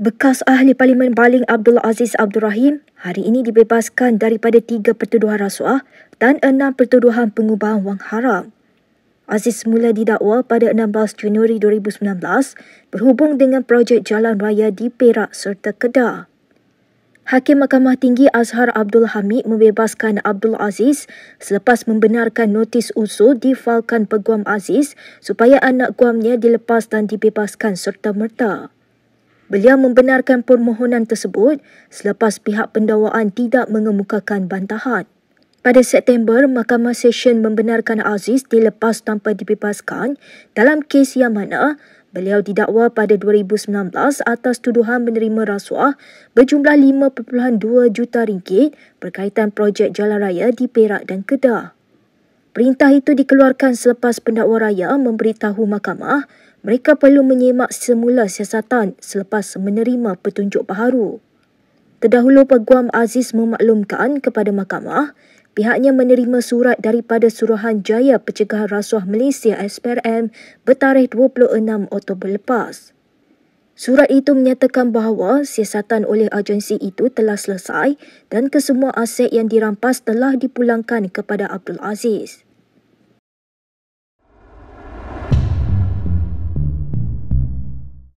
Bekas Ahli Parlimen Baling Abdul Aziz Abdul Rahim hari ini dibebaskan daripada tiga pertuduhan rasuah dan enam pertuduhan pengubahan wang haram. Aziz mula didakwa pada 16 Januari 2019 berhubung dengan projek Jalan Raya di Perak serta Kedah. Hakim Mahkamah Tinggi Azhar Abdul Hamid membebaskan Abdul Aziz selepas membenarkan notis usul difalkan peguam Aziz supaya anak guamnya dilepas dan dibebaskan serta merta. Beliau membenarkan permohonan tersebut selepas pihak pendawaan tidak mengemukakan bantahan. Pada September, Mahkamah Sesyen membenarkan Aziz dilepas tanpa dibebaskan dalam kes yang mana beliau didakwa pada 2019 atas tuduhan menerima rasuah berjumlah 5.2 juta ringgit berkaitan projek jalan raya di Perak dan Kedah. Perintah itu dikeluarkan selepas pendakwa raya memberitahu mahkamah mereka perlu menyemak semula siasatan selepas menerima petunjuk baharu. Terdahulu Peguam Aziz memaklumkan kepada mahkamah pihaknya menerima surat daripada Suruhanjaya Pencegahan Rasuah Malaysia SPRM bertarikh 26 Oktober lepas. Surat itu menyatakan bahawa siasatan oleh agensi itu telah selesai dan kesemua aset yang dirampas telah dipulangkan kepada Abdul Aziz.